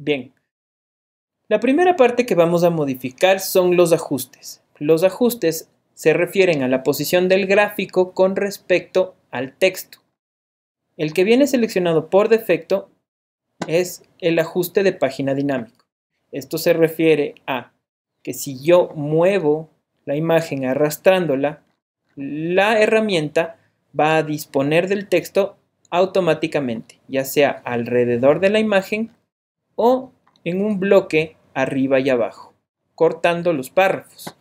Bien. La primera parte que vamos a modificar son los ajustes. Los ajustes se refieren a la posición del gráfico con respecto al texto. El que viene seleccionado por defecto es el ajuste de página dinámico. Esto se refiere a que si yo muevo la imagen arrastrándola, la herramienta va a disponer del texto automáticamente, ya sea alrededor de la imagen o en un bloque arriba y abajo, cortando los párrafos.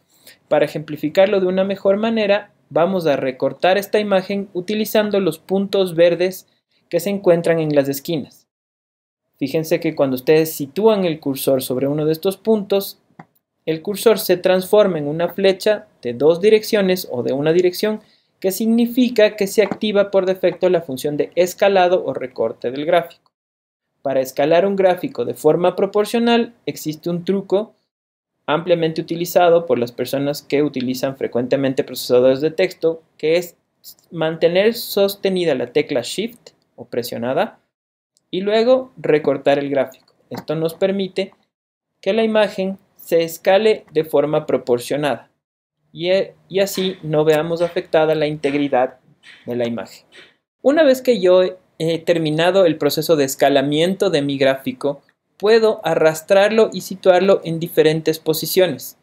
Para ejemplificarlo de una mejor manera, vamos a recortar esta imagen utilizando los puntos verdes que se encuentran en las esquinas. Fíjense que cuando ustedes sitúan el cursor sobre uno de estos puntos, el cursor se transforma en una flecha de dos direcciones o de una dirección que significa que se activa por defecto la función de escalado o recorte del gráfico. Para escalar un gráfico de forma proporcional existe un truco ampliamente utilizado por las personas que utilizan frecuentemente procesadores de texto, que es mantener sostenida la tecla Shift o presionada y luego recortar el gráfico. Esto nos permite que la imagen se escale de forma proporcionada y, eh, así no veamos afectada la integridad de la imagen. Una vez que yo he terminado el proceso de escalamiento de mi gráfico, puedo arrastrarlo y situarlo en diferentes posiciones.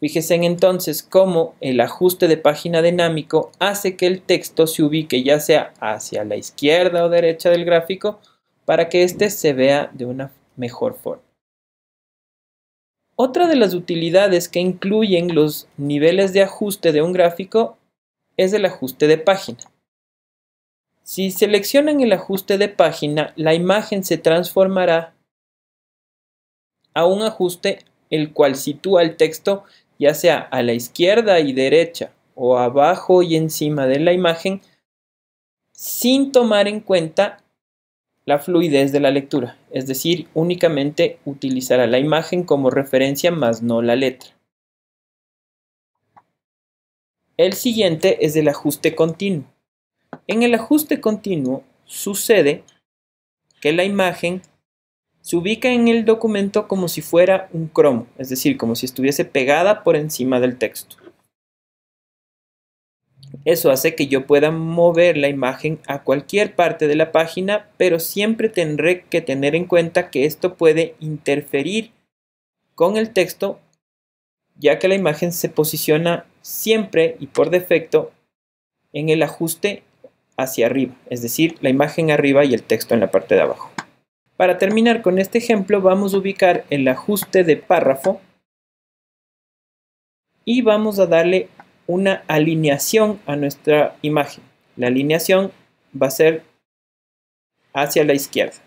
Fíjense entonces cómo el ajuste de página dinámico hace que el texto se ubique ya sea hacia la izquierda o derecha del gráfico para que éste se vea de una mejor forma. Otra de las utilidades que incluyen los niveles de ajuste de un gráfico es el ajuste de página. Si seleccionan el ajuste de página, la imagen se transformará a un ajuste el cual sitúa el texto ya sea a la izquierda y derecha o abajo y encima de la imagen sin tomar en cuenta la fluidez de la lectura, es decir, únicamente utilizará la imagen como referencia más no la letra. El siguiente es el ajuste continuo. En el ajuste continuo sucede que la imagen se ubica en el documento como si fuera un cromo, es decir, como si estuviese pegada por encima del texto. Eso hace que yo pueda mover la imagen a cualquier parte de la página, pero siempre tendré que tener en cuenta que esto puede interferir con el texto, ya que la imagen se posiciona siempre y por defecto en el ajuste hacia arriba, es decir, la imagen arriba y el texto en la parte de abajo. Para terminar con este ejemplo vamos a ubicar el ajuste de párrafo y vamos a darle una alineación a nuestra imagen. La alineación va a ser hacia la izquierda.